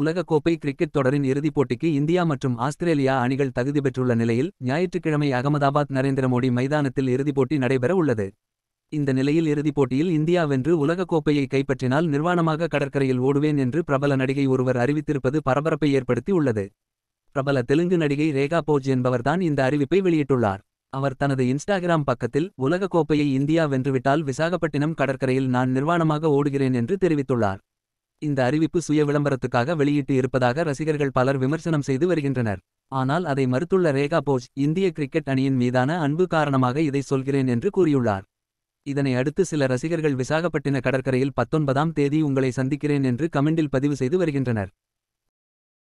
உலகக்கோப்பை கிரிக்கெட் தொடரின் இறுதிப் போட்டிக்கு இந்தியா மற்றும் ஆஸ்திரேலியா அணிகள் தகுதி பெற்றுள்ள நிலையில் ஞாயிற்றுக்கிழமை அகமதாபாத் நரேந்திர மோடி மைதானத்தில் இறுதிப் போட்டி நடைபெற உள்ளது இந்த நிலையில் இறுதிப் போட்டியில் இந்தியா வென்று உலகக்கோப்பையை கைப்பற்றினால் நிர்வாணமாக கடற்கரையில் ஓடுவேன் என்று பிரபல நடிகை ஒருவர் அறிவித்திருப்பது பரபரப்பை ஏற்படுத்தி உள்ளது பிரபல தெலுங்கு நடிகை ரேகா போஜ் என்பவர்தான் இந்த அறிவிப்பை வெளியிட்டுள்ளார் அவர் தனது இன்ஸ்டாகிராம் பக்கத்தில் உலகக்கோப்பையை இந்தியா வென்றுவிட்டால் விசாகப்பட்டினம் கடற்கரையில் நான் நிர்வாணமாக ஓடுகிறேன் என்று தெரிவித்துள்ளார் இந்த அறிவிப்பு சுய விளம்பரத்துக்காக வெளியிட்டு இருப்பதாக ரசிகர்கள் பலர் விமர்சனம் செய்து வருகின்றனர் ஆனால் அதை மறுத்துள்ள ரேகா போஜ் இந்திய கிரிக்கெட் அணியின் மீதான அன்பு காரணமாக இதை சொல்கிறேன் என்று கூறியுள்ளார் இதனை அடுத்து சில ரசிகர்கள் விசாகப்பட்டின கடற்கரையில் பத்தொன்பதாம் தேதி உங்களை சந்திக்கிறேன் என்று கமெண்டில் பதிவு செய்து வருகின்றனர்